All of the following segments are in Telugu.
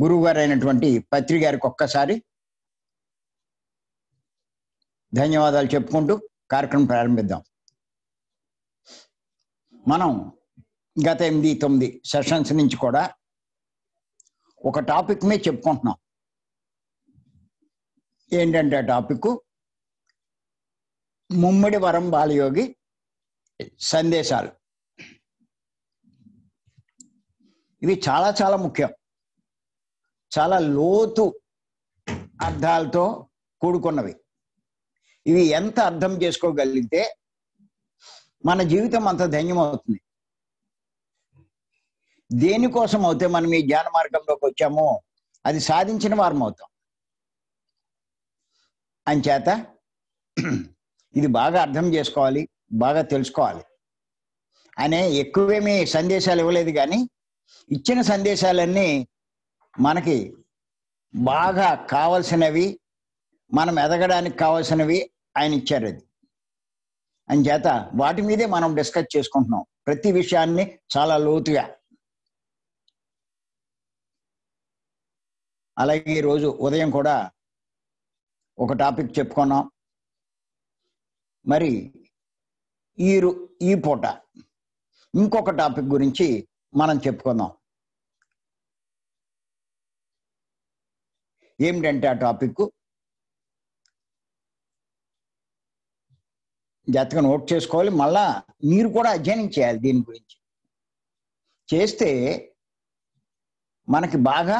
గురువు గారైనటువంటి పత్రి గారికి ఒక్కసారి ధన్యవాదాలు చెప్పుకుంటూ కార్యక్రమం ప్రారంభిద్దాం మనం గత ఎనిమిది తొమ్మిది సెషన్స్ నుంచి కూడా ఒక టాపిక్ మీద చెప్పుకుంటున్నాం ఏంటంటే టాపిక్ ముమ్మడి వరం బాలయోగి సందేశాలు ఇవి చాలా చాలా ముఖ్యం చాలా లోతు అర్థాలతో కూడుకున్నవి ఇవి ఎంత అర్థం చేసుకోగలిగితే మన జీవితం అంత ధన్యమవుతుంది దేనికోసం అయితే మనం ఈ జ్ఞాన మార్గంలోకి వచ్చామో అది సాధించిన వారం అవుతాం అంచేత ఇది బాగా అర్థం చేసుకోవాలి బాగా తెలుసుకోవాలి అనే ఎక్కువేమీ సందేశాలు ఇవ్వలేదు కానీ ఇచ్చిన సందేశాలన్నీ మనకి బాగా కావలసినవి మనం ఎదగడానికి కావలసినవి ఆయన ఇచ్చారు అది అని చేత వాటి మీదే మనం డిస్కస్ చేసుకుంటున్నాం ప్రతి విషయాన్ని చాలా లోతుగా అలాగే ఈరోజు ఉదయం కూడా ఒక టాపిక్ చెప్పుకున్నాం మరి ఈ ఈ పూట ఇంకొక టాపిక్ గురించి మనం చెప్పుకుందాం ఏమిటంటే ఆ టాపిక్ జాతకం నోట్ చేసుకోవాలి మళ్ళా మీరు కూడా అధ్యయనం చేయాలి దీని గురించి చేస్తే మనకి బాగా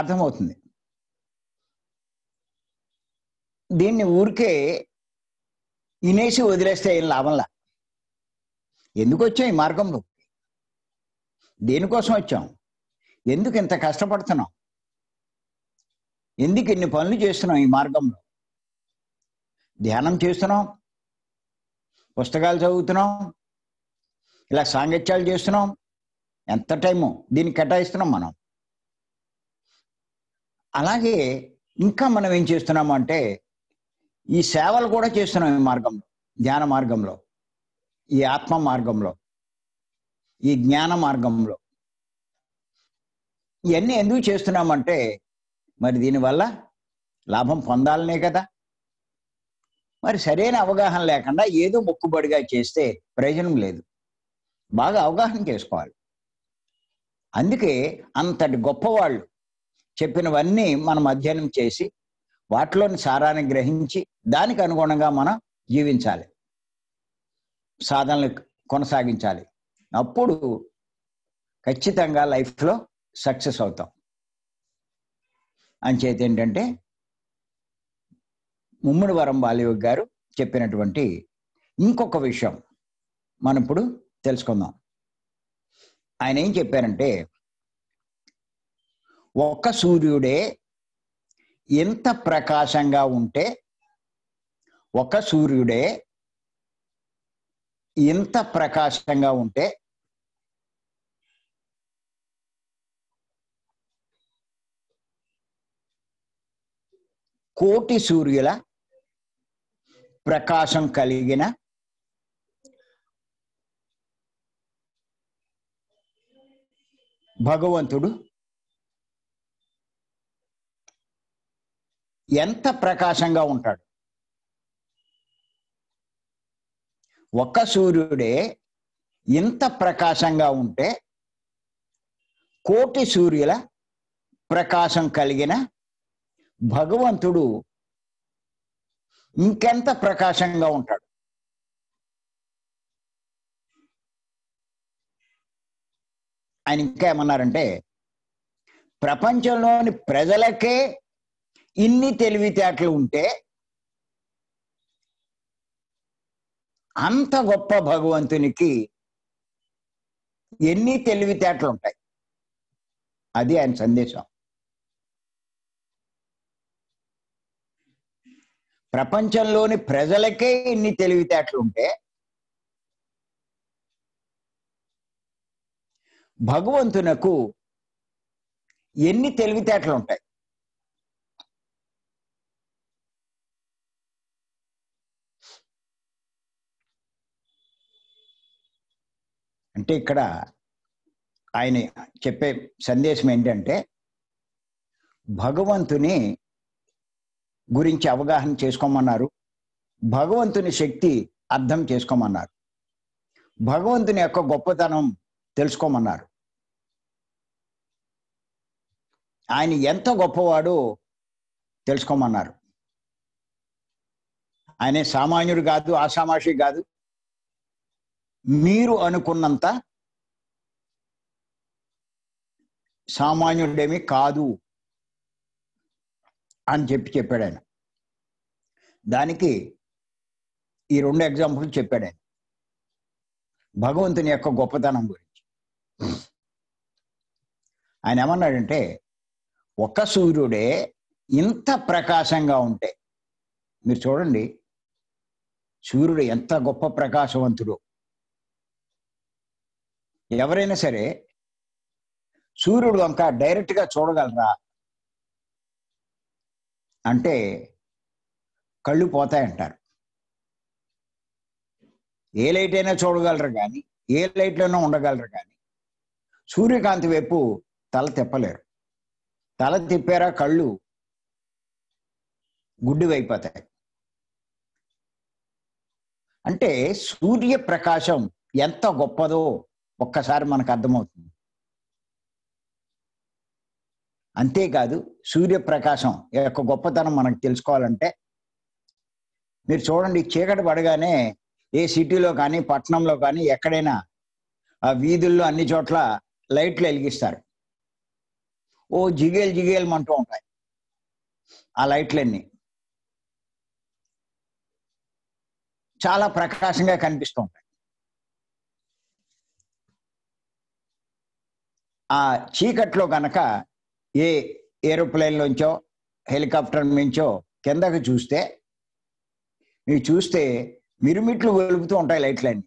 అర్థమవుతుంది దీన్ని ఊరికే ఇనేసి వదిలేస్తే ఏం లాభంలా ఎందుకు వచ్చాం ఈ మార్గంలో దేనికోసం వచ్చాం ఎందుకు ఇంత కష్టపడుతున్నాం ఎందుకు ఎన్ని పనులు చేస్తున్నాం ఈ మార్గంలో ధ్యానం చేస్తున్నాం పుస్తకాలు చదువుతున్నాం ఇలా సాంగత్యాలు చేస్తున్నాం ఎంత టైము దీన్ని కేటాయిస్తున్నాం మనం అలాగే ఇంకా మనం ఏం చేస్తున్నాము అంటే ఈ సేవలు కూడా చేస్తున్నాం ఈ మార్గంలో ధ్యాన మార్గంలో ఈ ఆత్మ మార్గంలో ఈ జ్ఞాన మార్గంలో ఇవన్నీ ఎందుకు చేస్తున్నామంటే మరి దీనివల్ల లాభం పొందాలనే కదా మరి సరైన అవగాహన లేకుండా ఏదో మొక్కుబడిగా చేస్తే ప్రయోజనం లేదు బాగా అవగాహన చేసుకోవాలి అందుకే అంతటి గొప్పవాళ్ళు చెప్పినవన్నీ మనం అధ్యయనం చేసి వాటిలోని సారాన్ని గ్రహించి దానికి అనుగుణంగా మనం జీవించాలి సాధనలు కొనసాగించాలి అప్పుడు ఖచ్చితంగా లైఫ్లో సక్సెస్ అవుతాం అంచేత ఏంటంటే ముమ్మడి వరం గారు చెప్పినటువంటి ఇంకొక విషయం మనం ఇప్పుడు తెలుసుకుందాం ఆయన ఏం చెప్పారంటే ఒక్క సూర్యుడే ఎంత ప్రకాశంగా ఉంటే ఒక సూర్యుడే ఎంత ప్రకాశంగా ఉంటే కోటి సూర్యుల ప్రకాశం కలిగిన భగవంతుడు ఎంత ప్రకాశంగా ఉంటాడు ఒక సూర్యుడే ఇంత ప్రకాశంగా ఉంటే కోటి సూర్యుల ప్రకాశం కలిగిన భగవంతుడు ఇంకెంత ప్రకాశంగా ఉంటాడు ఆయన ఇంకా ఏమన్నారంటే ప్రపంచంలోని ప్రజలకే ఇన్ని తెలివితేటలు ఉంటే అంత గొప్ప భగవంతునికి ఎన్ని తెలివితేటలు ఉంటాయి అది ఆయన సందేశం ప్రపంచంలోని ప్రజలకే ఇన్ని తెలివితేటలు ఉంటే భగవంతునకు ఎన్ని తెలివితేటలు ఉంటాయి అంటే ఇక్కడ ఆయన చెప్పే సందేశం ఏంటంటే భగవంతుని గురించి అవగాహన చేసుకోమన్నారు భగవంతుని శక్తి అర్థం చేసుకోమన్నారు భగవంతుని యొక్క గొప్పతనం తెలుసుకోమన్నారు ఆయన ఎంత గొప్పవాడో తెలుసుకోమన్నారు ఆయన సామాన్యుడు కాదు ఆసామాషి కాదు మీరు అనుకున్నంత సామాన్యుడేమి కాదు అని చెప్పి చెప్పాడు ఆయన దానికి ఈ రెండు ఎగ్జాంపుల్ చెప్పాడు ఆయన భగవంతుని యొక్క గొప్పతనం గురించి ఆయన ఏమన్నాడంటే ఒక సూర్యుడే ఇంత ప్రకాశంగా ఉంటే మీరు చూడండి సూర్యుడు ఎంత గొప్ప ప్రకాశవంతుడు ఎవరైనా సరే సూర్యుడు అంక డైరెక్ట్గా చూడగలరా అంటే కళ్ళు పోతాయంటారు ఏ లైట్ అయినా చూడగలరు కానీ ఏ లైట్లోనో ఉండగలరు కానీ సూర్యకాంతి వైపు తల తిప్పలేరు తల తిప్పారా కళ్ళు అయిపోతాయి అంటే సూర్య ప్రకాశం ఎంత గొప్పదో ఒక్కసారి మనకు అర్థమవుతుంది అంతేకాదు సూర్యప్రకాశం యొక్క గొప్పతనం మనకు తెలుసుకోవాలంటే మీరు చూడండి చీకటి పడగానే ఏ సిటీలో కానీ పట్టణంలో కానీ ఎక్కడైనా ఆ వీధుల్లో అన్ని చోట్ల లైట్లు వెలిగిస్తారు ఓ జిగేలు జిగేలు అంటూ ఉంటాయి ఆ లైట్లన్నీ చాలా ప్రకాశంగా కనిపిస్తూ ఉంటాయి ఆ చీకట్లో కనుక ఏ ఏరోప్లేన్ నుంచో హెలికాప్టర్ నుంచో కిందకు చూస్తే మీరు చూస్తే మిరుమిట్లు వెలుగుతూ ఉంటాయి లైట్లన్నీ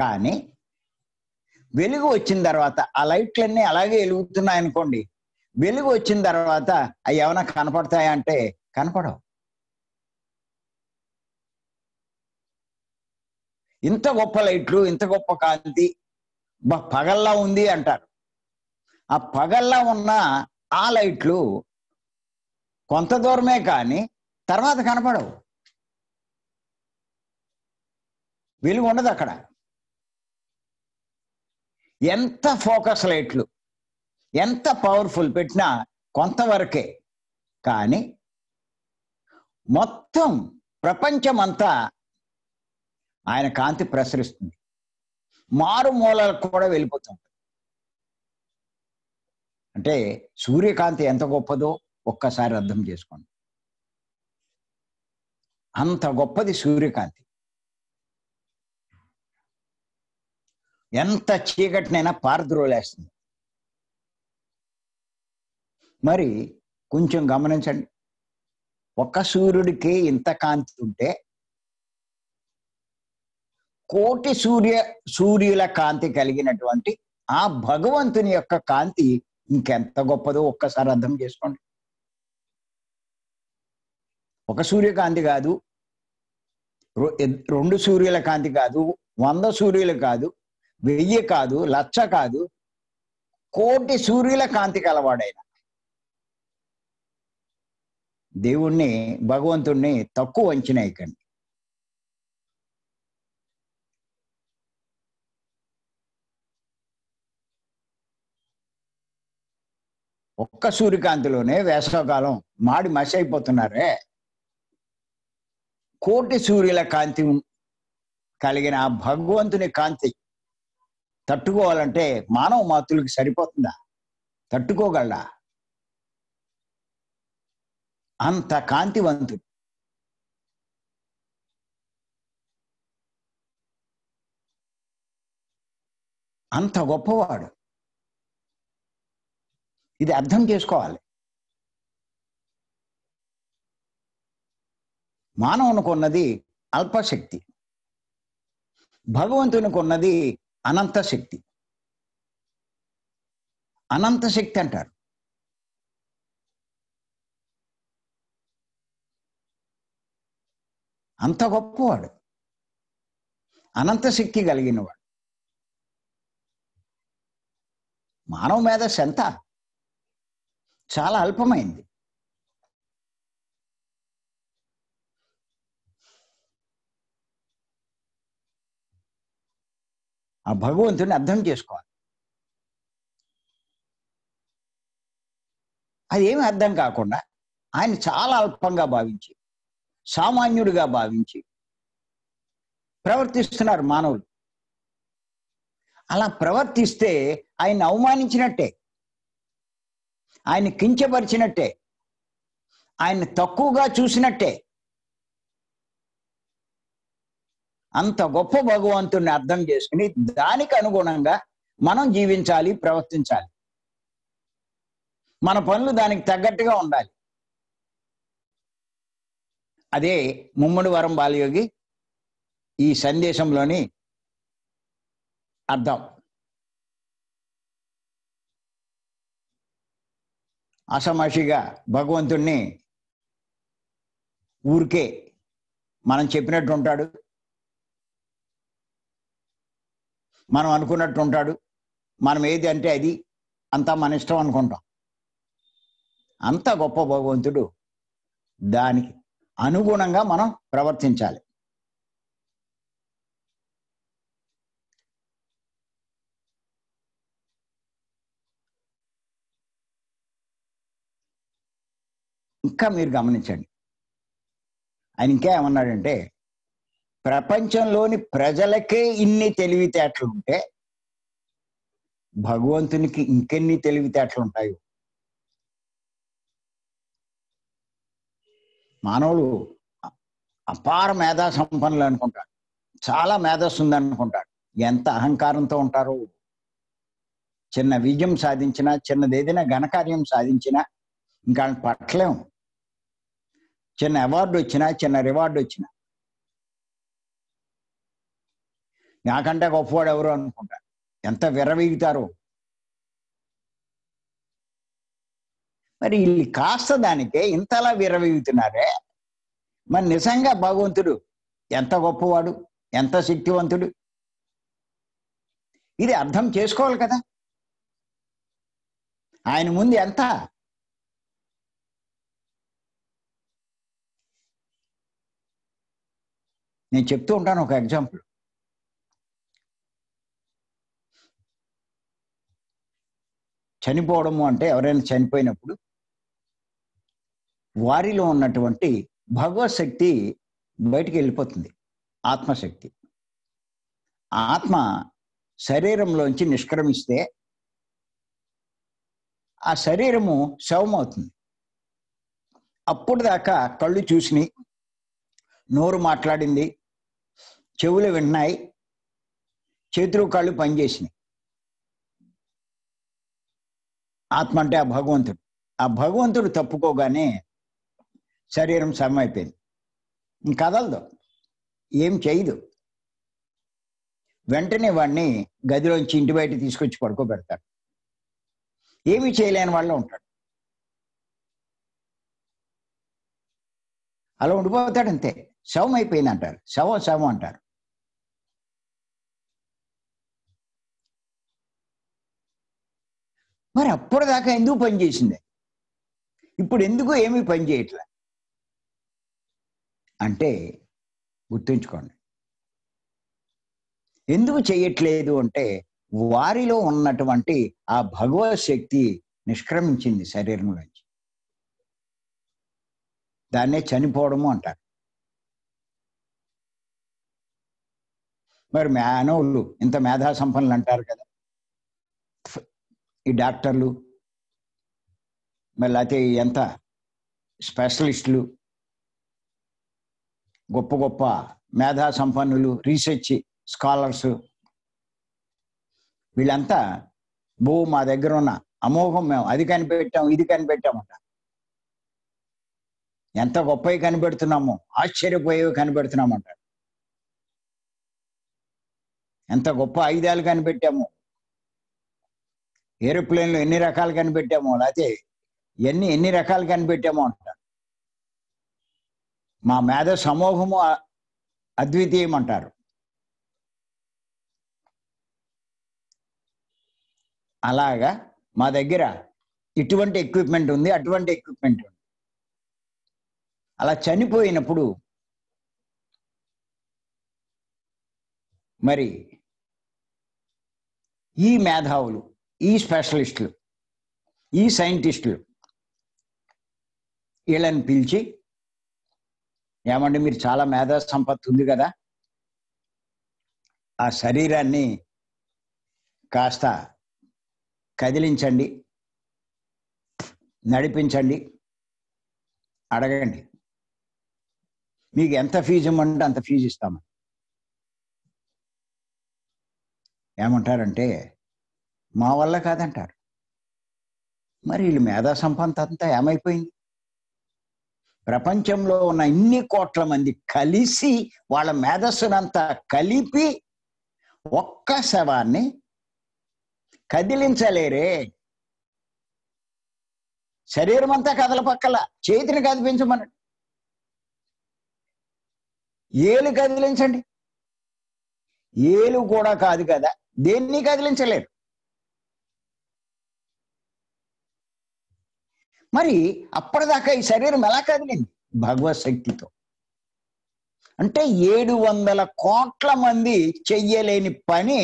కానీ వెలుగు వచ్చిన తర్వాత ఆ లైట్లన్నీ అలాగే వెలుగుతున్నాయి అనుకోండి వెలుగు వచ్చిన తర్వాత అవి ఏమైనా కనపడతాయా అంటే కనపడవు ఇంత గొప్ప లైట్లు ఇంత గొప్ప కాంతి పగల్లా ఉంది అంటారు ఆ పగల్లా ఉన్న ఆ లైట్లు కొంత దూరమే కానీ తర్వాత కనపడవు వెలుగు ఉండదు అక్కడ ఎంత ఫోకస్ లైట్లు ఎంత పవర్ఫుల్ పెట్టినా కొంతవరకే కానీ మొత్తం ప్రపంచమంతా ఆయన కాంతి ప్రసరిస్తుంది మారుమూలలకు కూడా వెళ్ళిపోతాం అంటే సూర్యకాంతి ఎంత గొప్పదో ఒక్కసారి అర్థం చేసుకోండి అంత గొప్పది సూర్యకాంతి ఎంత చీకటినైనా పారద్రోలేస్తుంది మరి కొంచెం గమనించండి ఒక సూర్యుడికి ఇంత కాంతి ఉంటే కోటి సూర్య సూర్యుల కాంతి కలిగినటువంటి ఆ భగవంతుని యొక్క కాంతి ఇంకెంత గొప్పదో ఒక్కసారి అర్థం చేసుకోండి ఒక సూర్యకాంతి కాదు రెండు సూర్యుల కాంతి కాదు వంద సూర్యులు కాదు వెయ్యి కాదు లచ్చ కాదు కోటి సూర్యుల కాంతి కలవాడైన దేవుణ్ణి భగవంతుణ్ణి తక్కువ వంచినాయి కండి ఒక్క సూర్యకాంతిలోనే వేసవకాలం మాడి మసి అయిపోతున్నారే కోటి సూర్యుల కాంతి కలిగిన భగవంతుని కాంతి తట్టుకోవాలంటే మానవ మాతులకి సరిపోతుందా తట్టుకోగలడా అంత కాంతివంతుడు అంత గొప్పవాడు ఇది అర్థం చేసుకోవాలి కొన్నది అల్పశక్తి కొన్నది అనంత శక్తి అనంత శక్తి అంటారు అంత గొప్పవాడు అనంత శక్తి కలిగినవాడు మానవ మేధస్సు ఎంత చాలా అల్పమైంది ఆ భగవంతుని అర్థం చేసుకోవాలి అది ఏమి అర్థం కాకుండా ఆయన చాలా అల్పంగా భావించి సామాన్యుడిగా భావించి ప్రవర్తిస్తున్నారు మానవులు అలా ప్రవర్తిస్తే ఆయన అవమానించినట్టే ఆయన కించపరిచినట్టే ఆయన్ని తక్కువగా చూసినట్టే అంత గొప్ప భగవంతుని అర్థం చేసుకుని దానికి అనుగుణంగా మనం జీవించాలి ప్రవర్తించాలి మన పనులు దానికి తగ్గట్టుగా ఉండాలి అదే ముమ్మడి వరం బాలయోగి ఈ సందేశంలోని అర్థం అసమాషిగా భగవంతుణ్ణి ఊరికే మనం చెప్పినట్టు ఉంటాడు మనం అనుకున్నట్టు ఉంటాడు మనం ఏది అంటే అది అంతా మన ఇష్టం అనుకుంటాం అంత గొప్ప భగవంతుడు దానికి అనుగుణంగా మనం ప్రవర్తించాలి ఇంకా మీరు గమనించండి ఆయన ఇంకా ఏమన్నాడంటే ప్రపంచంలోని ప్రజలకే ఇన్ని తెలివితేటలు ఉంటే భగవంతునికి ఇంకెన్ని తెలివితేటలు ఉంటాయో మానవుడు అపార మేధా సంపన్నులు అనుకుంటాడు చాలా మేధస్సు అనుకుంటాడు ఎంత అహంకారంతో ఉంటారు చిన్న విజయం సాధించినా చిన్నది ఏదైనా ఘనకార్యం సాధించినా ఇంకా పట్టలేము చిన్న అవార్డు వచ్చినా చిన్న రివార్డు వచ్చినా నాకంటే గొప్పవాడు ఎవరు అనుకుంటా ఎంత విరవీగుతారు మరి వీళ్ళు కాస్త దానికే ఇంతలా విరవీగుతున్నారే మరి నిజంగా భగవంతుడు ఎంత గొప్పవాడు ఎంత శక్తివంతుడు ఇది అర్థం చేసుకోవాలి కదా ఆయన ముందు ఎంత నేను చెప్తూ ఉంటాను ఒక ఎగ్జాంపుల్ చనిపోవడము అంటే ఎవరైనా చనిపోయినప్పుడు వారిలో ఉన్నటువంటి భగవత్ శక్తి బయటికి వెళ్ళిపోతుంది ఆత్మశక్తి ఆత్మ శరీరంలోంచి నిష్క్రమిస్తే ఆ శరీరము శవమవుతుంది అప్పుడు దాకా కళ్ళు చూసినాయి నోరు మాట్లాడింది చెవులు విన్నాయి చేతులు కాళ్ళు పనిచేసినాయి ఆత్మ అంటే ఆ భగవంతుడు ఆ భగవంతుడు తప్పుకోగానే శరీరం సమమైపోయింది కదలదు ఏం చేయదు వెంటనే వాడిని గదిలోంచి ఇంటి బయట తీసుకొచ్చి పడుకోబెడతాడు ఏమి చేయలేని వాళ్ళు ఉంటాడు అలా ఉండిపోతాడు అంతే శవం అయిపోయింది అంటారు శవం శవం అంటారు మరి అప్పటిదాకా ఎందుకు పనిచేసింది ఇప్పుడు ఎందుకు ఏమీ చేయట్లే అంటే గుర్తుంచుకోండి ఎందుకు చేయట్లేదు అంటే వారిలో ఉన్నటువంటి ఆ భగవత్ శక్తి నిష్క్రమించింది శరీరంలోంచి దాన్నే చనిపోవడము అంటారు మరి మేనవులు ఇంత మేధా సంపన్నులు అంటారు కదా ఈ డాక్టర్లు మళ్ళీ అయితే ఎంత స్పెషలిస్టులు గొప్ప గొప్ప మేధా సంపన్నులు రీసెర్చ్ స్కాలర్స్ వీళ్ళంతా భూ మా దగ్గర ఉన్న అమోఘం మేము అది కనిపెట్టాము ఇది కనిపెట్టామంట ఎంత గొప్పవి కనిపెడుతున్నాము ఆశ్చర్యపోయేవి కనిపెడుతున్నామంట ఎంత గొప్ప ఆయుధాలు కనిపెట్టాము ఏరోప్లేన్లు ఎన్ని రకాలు కనిపెట్టామో లేకపోతే ఎన్ని ఎన్ని రకాలు కనిపెట్టామో అంటారు మా మేధ సమూహము అద్వితీయం అంటారు అలాగా మా దగ్గర ఇటువంటి ఎక్విప్మెంట్ ఉంది అటువంటి ఎక్విప్మెంట్ ఉంది అలా చనిపోయినప్పుడు మరి ఈ మేధావులు ఈ స్పెషలిస్టులు ఈ సైంటిస్టులు వీళ్ళని పిలిచి ఏమండి మీరు చాలా మేధా సంపత్తి ఉంది కదా ఆ శరీరాన్ని కాస్త కదిలించండి నడిపించండి అడగండి మీకు ఎంత ఫీజు ఇమ్మంటే అంత ఫీజు ఇస్తాము ఏమంటారంటే మా వల్ల కాదంటారు మరి వీళ్ళు మేధా సంపంత అంతా ఏమైపోయింది ప్రపంచంలో ఉన్న ఇన్ని కోట్ల మంది కలిసి వాళ్ళ మేధస్సునంతా కలిపి ఒక్క శవాన్ని కదిలించలేరే శరీరం అంతా కదల పక్కల చేతిని కదిలించమనండి ఏలు కదిలించండి ఏలు కూడా కాదు కదా దేన్ని కదిలించలేరు మరి అప్పటిదాకా ఈ శరీరం ఎలా కదిలింది భగవత్ శక్తితో అంటే ఏడు వందల కోట్ల మంది చెయ్యలేని పని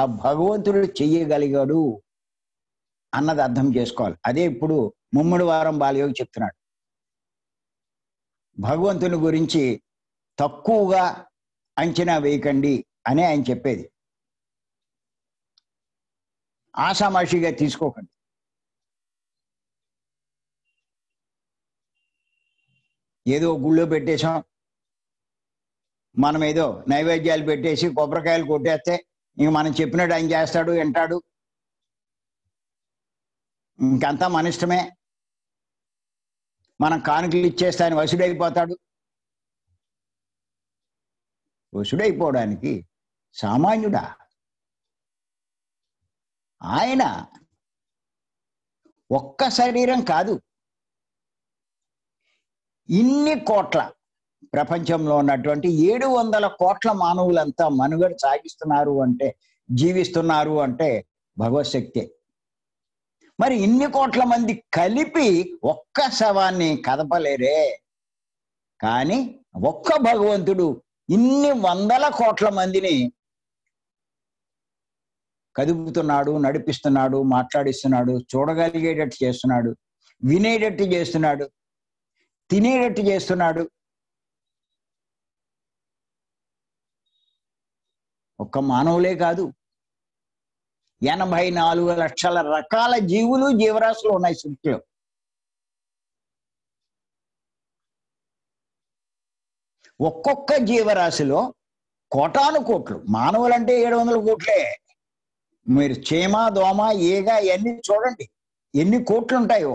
ఆ భగవంతుడు చెయ్యగలిగాడు అన్నది అర్థం చేసుకోవాలి అదే ఇప్పుడు ముమ్మడి వారం బాలయోగి చెప్తున్నాడు భగవంతుని గురించి తక్కువగా అంచనా వేయకండి అని ఆయన చెప్పేది ఆషామాషిగా తీసుకోకండి ఏదో గుళ్ళో పెట్టేశాం మనం ఏదో నైవేద్యాలు పెట్టేసి కొబ్బరికాయలు కొట్టేస్తే ఇంక మనం చెప్పినట్టు ఆయన చేస్తాడు వింటాడు ఇంకంతా మన ఇష్టమే మనం కానుకలు ఇచ్చేస్తే ఆయన వసుడైపోతాడు వసుడైపోవడానికి సామాన్యుడా ఆయన ఒక్క శరీరం కాదు ఇన్ని కోట్ల ప్రపంచంలో ఉన్నటువంటి ఏడు వందల కోట్ల మానవులంతా మనుగడ సాగిస్తున్నారు అంటే జీవిస్తున్నారు అంటే భగవశక్తే మరి ఇన్ని కోట్ల మంది కలిపి ఒక్క శవాన్ని కదపలేరే కానీ ఒక్క భగవంతుడు ఇన్ని వందల కోట్ల మందిని కదుపుతున్నాడు నడిపిస్తున్నాడు మాట్లాడిస్తున్నాడు చూడగలిగేటట్టు చేస్తున్నాడు వినేటట్టు చేస్తున్నాడు తినేటట్టు చేస్తున్నాడు ఒక్క మానవులే కాదు ఎనభై నాలుగు లక్షల రకాల జీవులు జీవరాశులు ఉన్నాయి సృష్టిలో ఒక్కొక్క జీవరాశిలో కోటాను కోట్లు మానవులంటే ఏడు వందల కోట్లే మీరు చీమ దోమ ఈగ ఇవన్నీ చూడండి ఎన్ని కోట్లు ఉంటాయో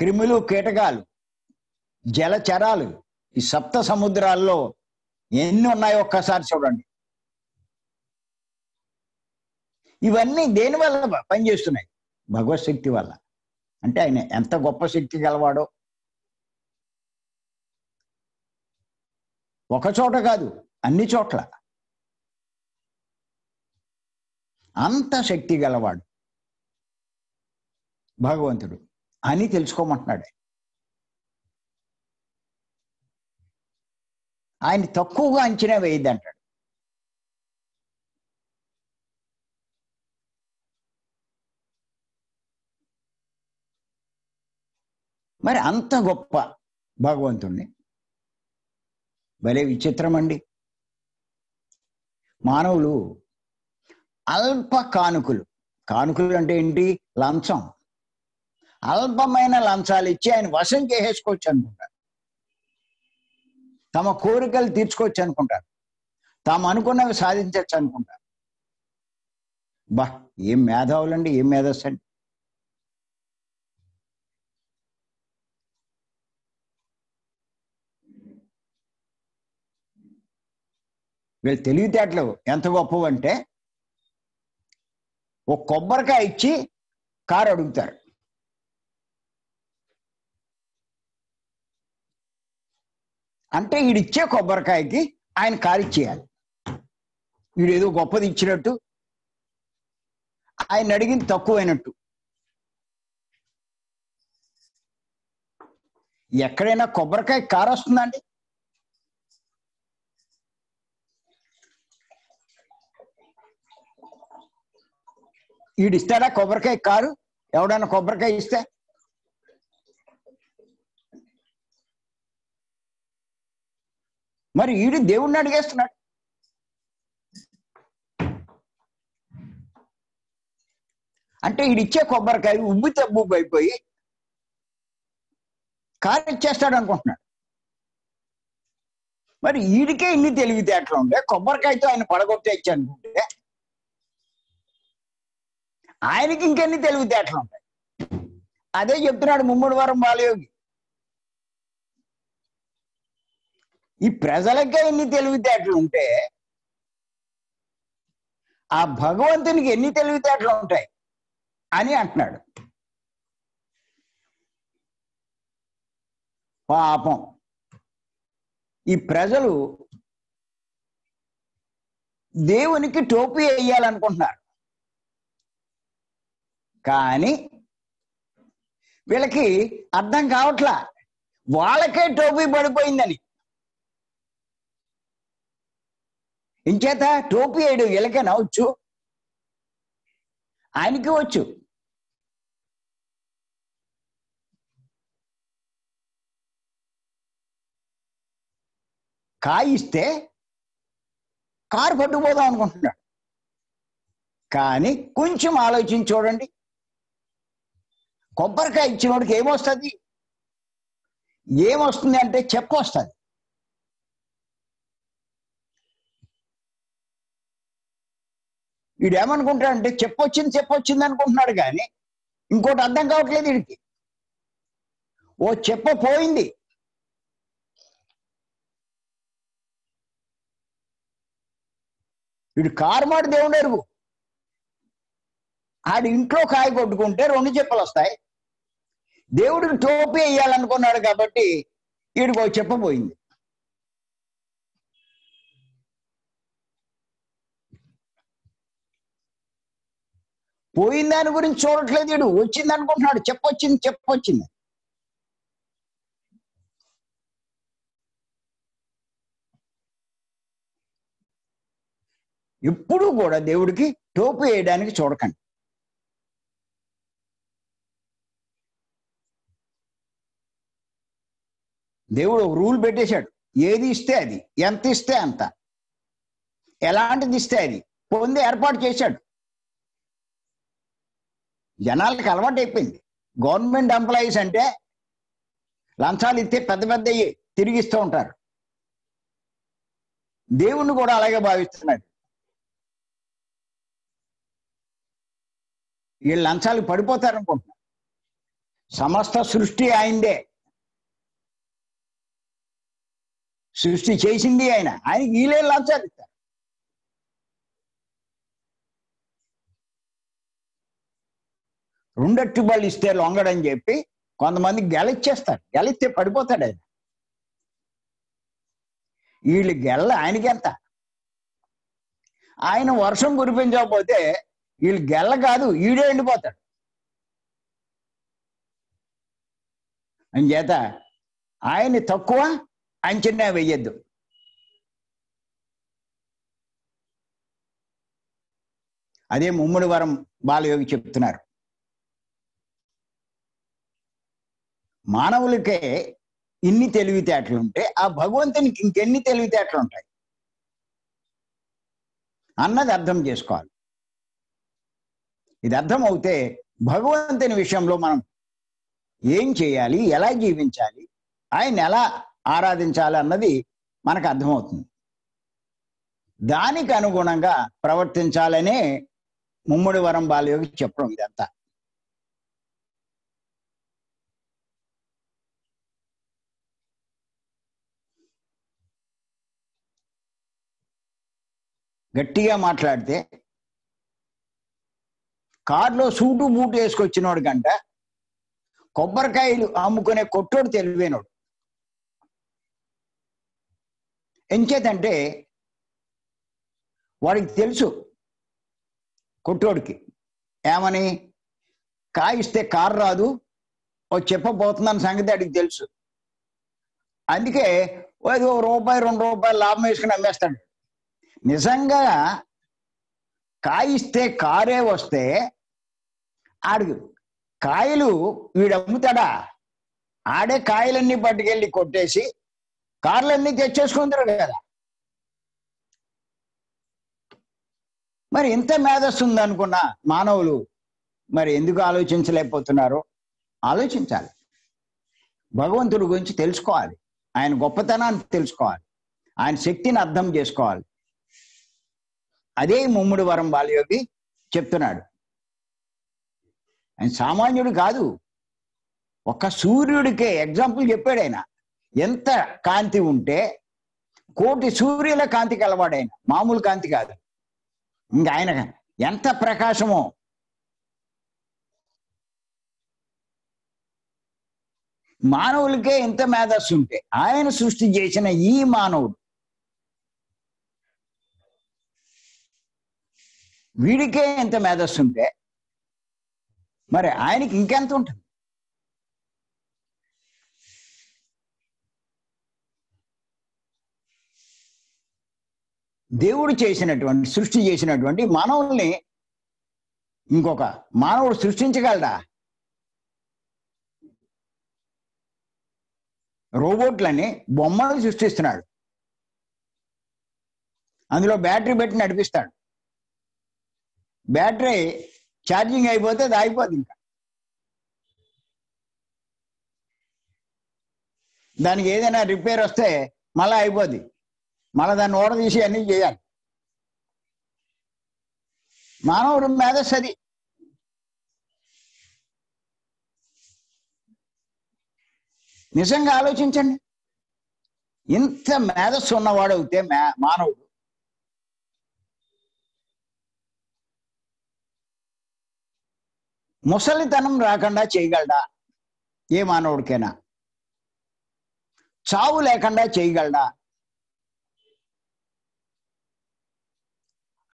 క్రిములు కీటకాలు జలచరాలు ఈ సప్త సముద్రాల్లో ఎన్ని ఉన్నాయో ఒక్కసారి చూడండి ఇవన్నీ దేని వల్ల పనిచేస్తున్నాయి భగవత్ శక్తి వల్ల అంటే ఆయన ఎంత గొప్ప శక్తి గలవాడో ఒక చోట కాదు అన్ని చోట్ల అంత శక్తి గలవాడు భగవంతుడు అని తెలుసుకోమంటున్నాడు ఆయన తక్కువగా అంచనా అంటాడు మరి అంత గొప్ప భగవంతుణ్ణి భలే విచిత్రం అండి మానవులు అల్ప కానుకలు కానుకలు అంటే ఏంటి లంచం అల్పమైన లంచాలు ఇచ్చి ఆయన వశం చేసేసుకోవచ్చు అనుకుంటారు తమ కోరికలు తీర్చుకోవచ్చు అనుకుంటారు తాము అనుకున్నవి సాధించవచ్చు అనుకుంటారు బా ఏం మేధావులండి ఏం మేధస్సు అండి వీళ్ళు తెలివితేటలు ఎంత గొప్పవంటే ఒక కొబ్బరికాయ ఇచ్చి కారు అడుగుతారు అంటే ఈడిచ్చే కొబ్బరికాయకి ఆయన కాలిచ్చేయాలి వీడు ఏదో గొప్పది ఇచ్చినట్టు ఆయన అడిగింది తక్కువైనట్టు ఎక్కడైనా కొబ్బరికాయ కారొస్తుందండి ఈడిస్తాడా కొబ్బరికాయ కారు ఎవడైనా కొబ్బరికాయ ఇస్తే మరి వీడు దేవుణ్ణి అడిగేస్తున్నాడు అంటే ఇచ్చే కొబ్బరికాయ ఉబ్బు తబ్బుబ్బు అయిపోయి కారు ఇచ్చేస్తాడు అనుకుంటున్నాడు మరి ఈడికే ఇన్ని తెలివితేటలు ఉంటే కొబ్బరికాయతో ఆయన పడగొట్టే అనుకుంటే ఆయనకి ఇంకెన్ని తెలివితేటలు ఉంటాయి అదే చెప్తున్నాడు ముమ్మడి వారం బాలయోగి ఈ ప్రజలకే ఎన్ని తెలివితేటలు ఉంటే ఆ భగవంతునికి ఎన్ని తెలివితేటలు ఉంటాయి అని అంటున్నాడు పాపం ఈ ప్రజలు దేవునికి టోపీ వేయాలనుకుంటున్నారు కానీ వీళ్ళకి అర్థం కావట్లా వాళ్ళకే టోపీ పడిపోయిందని ఇంచేత టోపీ వేయడు ఎలకన వచ్చు ఆయనకి వచ్చు కాయిస్తే కారు పట్టుకుపోదాం అనుకుంటున్నాడు కానీ కొంచెం ఆలోచించి చూడండి కొబ్బరికాయ ఇచ్చినోడికి ఏమొస్తుంది ఏమొస్తుంది అంటే చెప్పొస్తుంది వీడు ఏమనుకుంటాడంటే చెప్పొచ్చింది చెప్పొచ్చింది అనుకుంటున్నాడు కానీ ఇంకోటి అర్థం కావట్లేదు వీడికి ఓ చెప్పపోయింది పోయింది వీడు కారు మాట దేవుడు ఎరువు ఆడి ఇంట్లో కాయ కొట్టుకుంటే రెండు చెప్పులు వస్తాయి దేవుడికి టోపీ వేయాలనుకున్నాడు కాబట్టి వీడికి ఓ చెప్పబోయింది పోయిన దాని గురించి చూడట్లేదు వీడు వచ్చింది అనుకుంటున్నాడు చెప్పొచ్చింది చెప్పొచ్చింది ఎప్పుడు కూడా దేవుడికి టోపు వేయడానికి చూడకండి దేవుడు రూల్ పెట్టేశాడు ఏది ఇస్తే అది ఎంత ఇస్తే అంత ఎలాంటిది ఇస్తే అది పొంది ఏర్పాటు చేశాడు జనాలకు అలవాటు అయిపోయింది గవర్నమెంట్ ఎంప్లాయీస్ అంటే లంచాలు ఇస్తే పెద్ద పెద్ద తిరిగిస్తూ ఉంటారు దేవుణ్ణి కూడా అలాగే భావిస్తున్నాడు వీళ్ళు లంచాలు పడిపోతారనుకుంటున్నా సమస్త సృష్టి ఆయనదే సృష్టి చేసింది ఆయన ఆయన వీళ్ళే లంచాలు ఇస్తారు రెండట్టు బళ్ళు ఇస్తే లొంగడని చెప్పి కొంతమంది గెలిచ్చేస్తారు గెలిస్తే పడిపోతాడు ఆయన వీళ్ళు గెల్ల ఆయనకెంత ఆయన వర్షం కురిపించకపోతే వీళ్ళు గెల్ల కాదు ఈడే వెళ్ళిపోతాడు అంచేత ఆయన తక్కువ అంచనా వేయద్దు అదే ముమ్మడి వరం బాలయోగి చెప్తున్నారు మానవులకే ఇన్ని తెలివితేటలు ఉంటే ఆ భగవంతునికి ఇంకెన్ని తెలివితేటలు ఉంటాయి అన్నది అర్థం చేసుకోవాలి ఇది అర్థం అవుతే భగవంతుని విషయంలో మనం ఏం చేయాలి ఎలా జీవించాలి ఆయన ఎలా ఆరాధించాలి అన్నది మనకు అర్థమవుతుంది దానికి అనుగుణంగా ప్రవర్తించాలనే ముమ్మడి వరం బాలయోగి చెప్పడం ఇదంతా గట్టిగా మాట్లాడితే కారులో సూటు మూటు వేసుకొచ్చినోడు కంట కొబ్బరికాయలు అమ్ముకునే కొట్టోడు తెలివైనడు ఎంచేతంటే వాడికి తెలుసు కొట్టోడికి ఏమని కాయిస్తే కారు రాదు ఓ చెప్పబోతుందని సంగతి అడిగి తెలుసు అందుకే ఏదో రూపాయి రెండు రూపాయలు లాభం వేసుకుని అమ్మేస్తాడు నిజంగా కాయిస్తే కారే వస్తే ఆడు కాయలు వీడు అమ్ముతాడా ఆడే కాయలన్నీ పట్టుకెళ్ళి కొట్టేసి కార్లన్నీ తెచ్చేసుకుంటారు కదా మరి ఇంత మేధస్సు ఉందనుకున్న మానవులు మరి ఎందుకు ఆలోచించలేకపోతున్నారు ఆలోచించాలి భగవంతుడి గురించి తెలుసుకోవాలి ఆయన గొప్పతనాన్ని తెలుసుకోవాలి ఆయన శక్తిని అర్థం చేసుకోవాలి అదే ముమ్ముడు వరం బాలయోగి చెప్తున్నాడు ఆయన సామాన్యుడు కాదు ఒక సూర్యుడికే ఎగ్జాంపుల్ చెప్పాడు ఆయన ఎంత కాంతి ఉంటే కోటి సూర్యుల కాంతి కలవాడు ఆయన మామూలు కాంతి కాదు ఇంకా ఆయన ఎంత ప్రకాశమో మానవులకే ఎంత మేధస్సు ఉంటే ఆయన సృష్టి చేసిన ఈ మానవుడు వీడికే ఎంత మేధస్సు ఉంటే మరి ఆయనకి ఇంకెంత ఉంటుంది దేవుడు చేసినటువంటి సృష్టి చేసినటువంటి మానవుల్ని ఇంకొక మానవుడు సృష్టించగలడా రోబోట్లని బొమ్మలు సృష్టిస్తున్నాడు అందులో బ్యాటరీ పెట్టి నడిపిస్తాడు బ్యాటరీ ఛార్జింగ్ అయిపోతే అది ఆగిపోదు ఇంకా దానికి ఏదైనా రిపేర్ వస్తే మళ్ళీ అయిపోద్ది మళ్ళీ దాన్ని ఓడ తీసి అన్నీ చేయాలి మానవుడు మేధస్సు అది నిజంగా ఆలోచించండి ఇంత మేధస్సు ఉన్నవాడు అయితే మానవుడు ముసలితనం రాకుండా చేయగలడా ఏ మానవుడికైనా చావు లేకుండా చేయగలడా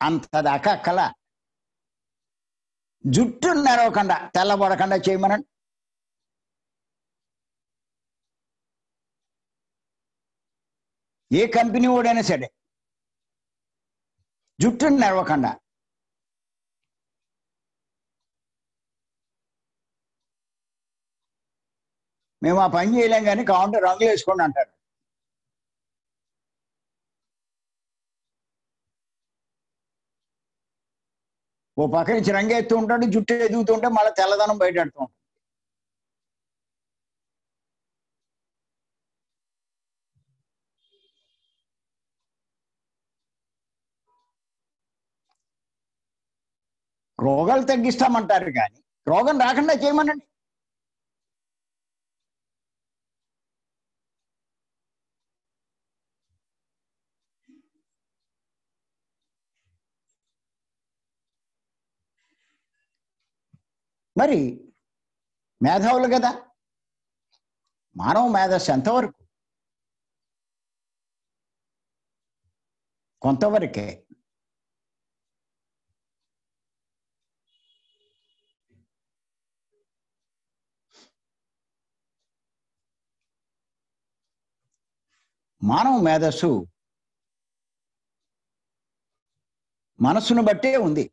అంతదాకా కల జుట్టు నెరవకుండా తెల్లబడకుండా చేయమనండి ఏ కంపెనీ వాడైనా సరే జుట్టుని నెరవకుండా మేము ఆ పని చేయలేం కానీ కావాలంటే రంగులు వేసుకోండి అంటారు ఓ పక్క నుంచి రంగు ఎత్తు ఉంటాడు జుట్టు ఉంటే మళ్ళీ తెల్లదనం బయటెడుతూ ఉంటాడు రోగాలు తగ్గిస్తామంటారు కానీ రోగం రాకుండా చేయమనండి మరి మేధావులు కదా మానవ మేధస్సు ఎంతవరకు కొంతవరకే మానవ మేధస్సు మనస్సును బట్టే ఉంది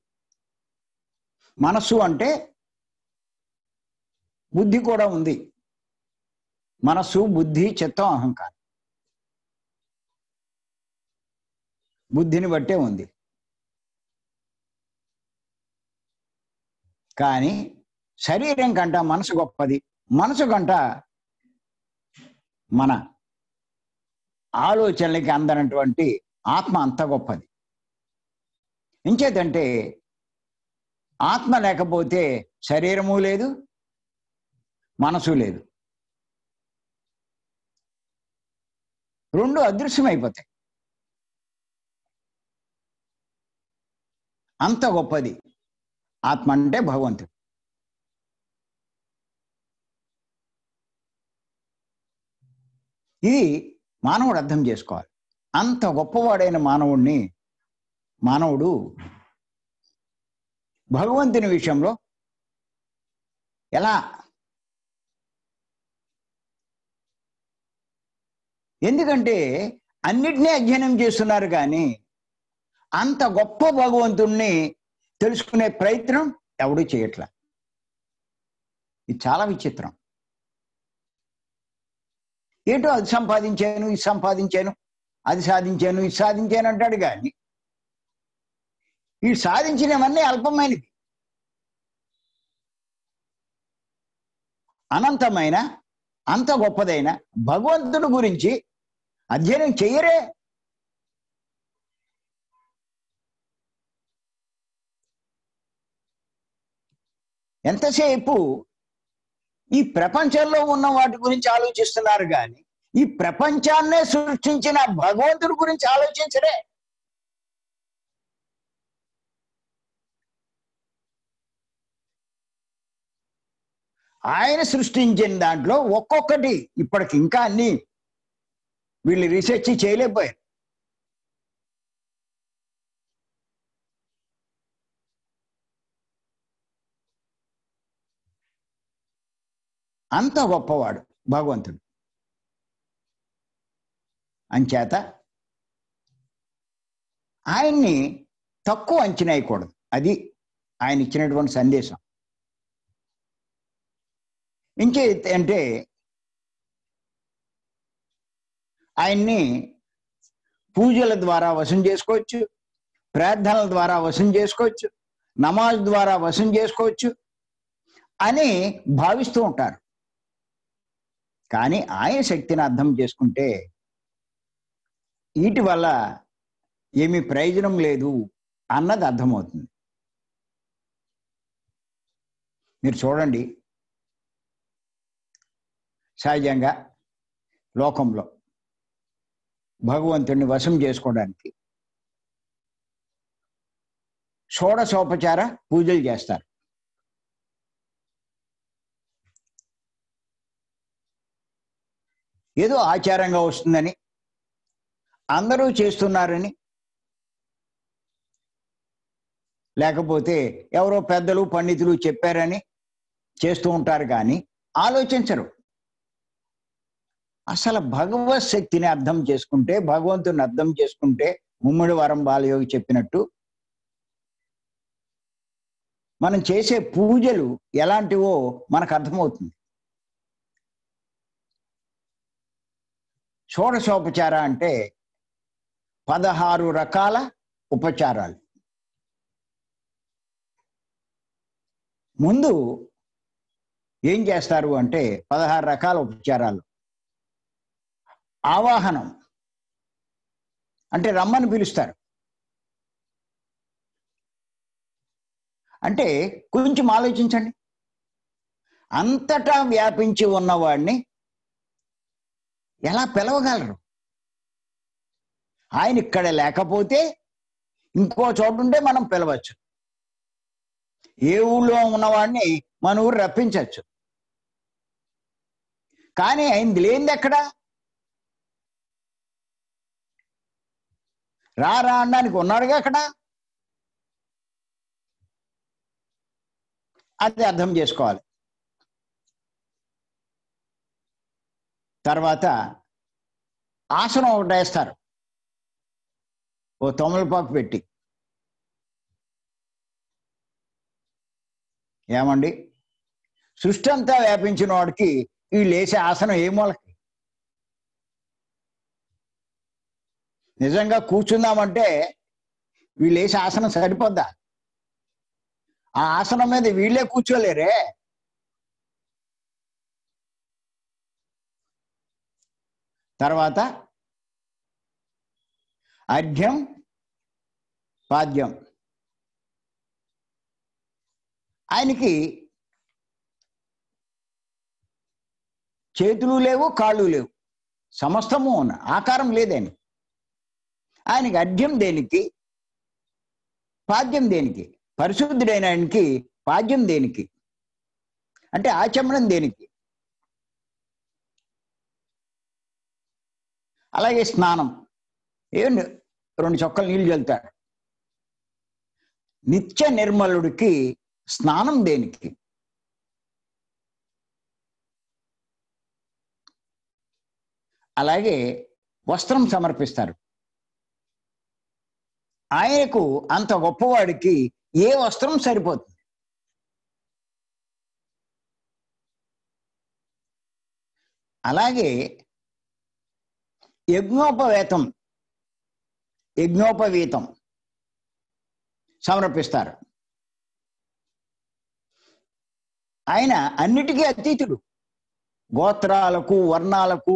మనస్సు అంటే బుద్ధి కూడా ఉంది మనస్సు బుద్ధి చిత్తం అహంకారం బుద్ధిని బట్టే ఉంది కానీ శరీరం కంట మనసు గొప్పది మనసు కంట మన ఆలోచనలకి అందనటువంటి ఆత్మ అంత గొప్పది ఇంచేతంటే ఆత్మ లేకపోతే శరీరము లేదు మనసు లేదు రెండు అదృశ్యమైపోతాయి అంత గొప్పది ఆత్మ అంటే భగవంతుడు ఇది మానవుడు అర్థం చేసుకోవాలి అంత గొప్పవాడైన మానవుడిని మానవుడు భగవంతుని విషయంలో ఎలా ఎందుకంటే అన్నిటినీ అధ్యయనం చేస్తున్నారు కానీ అంత గొప్ప భగవంతుణ్ణి తెలుసుకునే ప్రయత్నం ఎవడూ చేయట్లా ఇది చాలా విచిత్రం ఏటో అది సంపాదించాను ఇది సంపాదించాను అది సాధించాను ఇది సాధించాను అంటాడు కానీ ఈ సాధించినవన్నీ అల్పమైనవి అనంతమైన అంత గొప్పదైన భగవంతుడి గురించి అధ్యయనం చెయ్యరే ఎంతసేపు ఈ ప్రపంచంలో ఉన్న వాటి గురించి ఆలోచిస్తున్నారు కానీ ఈ ప్రపంచాన్నే సృష్టించిన భగవంతుడి గురించి ఆలోచించడే ఆయన సృష్టించిన దాంట్లో ఒక్కొక్కటి ఇప్పటికి ఇంకా అన్ని వీళ్ళు రీసెర్చ్ చేయలేకపోయారు అంత గొప్పవాడు భగవంతుడు అంచేత ఆయన్ని తక్కువ అంచనా అయ్యకూడదు అది ఆయన ఇచ్చినటువంటి సందేశం ఇంకే అంటే ఆయన్ని పూజల ద్వారా వశం చేసుకోవచ్చు ప్రార్థనల ద్వారా వశం చేసుకోవచ్చు నమాజ్ ద్వారా వశం చేసుకోవచ్చు అని భావిస్తూ ఉంటారు కానీ ఆయన శక్తిని అర్థం చేసుకుంటే వీటి వల్ల ఏమీ ప్రయోజనం లేదు అన్నది అర్థమవుతుంది మీరు చూడండి సహజంగా లోకంలో భగవంతుణ్ణి వశం చేసుకోవడానికి షోడశోపచార పూజలు చేస్తారు ఏదో ఆచారంగా వస్తుందని అందరూ చేస్తున్నారని లేకపోతే ఎవరో పెద్దలు పండితులు చెప్పారని చేస్తూ ఉంటారు కానీ ఆలోచించరు అసలు భగవత్ శక్తిని అర్థం చేసుకుంటే భగవంతుని అర్థం చేసుకుంటే ముమ్మడి వారం బాలయోగి చెప్పినట్టు మనం చేసే పూజలు ఎలాంటివో మనకు అర్థమవుతుంది షోడశోపచార అంటే పదహారు రకాల ఉపచారాలు ముందు ఏం చేస్తారు అంటే పదహారు రకాల ఉపచారాలు ఆవాహనం అంటే రమ్మని పిలుస్తారు అంటే కొంచెం ఆలోచించండి అంతటా వ్యాపించి ఉన్నవాడిని ఎలా పిలవగలరు ఆయన ఇక్కడ లేకపోతే ఇంకో చోటు ఉంటే మనం పిలవచ్చు ఏ ఊళ్ళో ఉన్నవాడిని మన ఊరు రప్పించవచ్చు కానీ ఆయన లేనిది ఎక్కడా రా రా అనడానికి ఉన్నాడుగా అక్కడ అది అర్థం చేసుకోవాలి తర్వాత ఆసనం ఒకటి వేస్తారు ఓ తొమలపాకు పెట్టి ఏమండి సృష్టి అంతా వ్యాపించిన వాడికి వీళ్ళు వేసే ఆసనం ఏ మూలక నిజంగా కూర్చుందామంటే వీళ్ళు వేసే ఆసనం సరిపోద్దా ఆ ఆసనం మీద వీళ్ళే కూర్చోలేరే తర్వాత అర్ఘ్యం పాద్యం ఆయనకి చేతులు లేవు కాళ్ళు లేవు సమస్తము ఆకారం లేదని ఆయనకి అర్ఘ్యం దేనికి పాద్యం దేనికి పరిశుద్ధుడైన ఆయనకి పాద్యం దేనికి అంటే ఆచమనం దేనికి అలాగే స్నానం ఏం రెండు చొక్కలు నీళ్ళు చల్లుతాడు నిత్య నిర్మలుడికి స్నానం దేనికి అలాగే వస్త్రం సమర్పిస్తారు ఆయనకు అంత గొప్పవాడికి ఏ వస్త్రం సరిపోతుంది అలాగే యజ్ఞోపవేతం యజ్ఞోపవీతం సమర్పిస్తారు ఆయన అన్నిటికీ అతీతుడు గోత్రాలకు వర్ణాలకు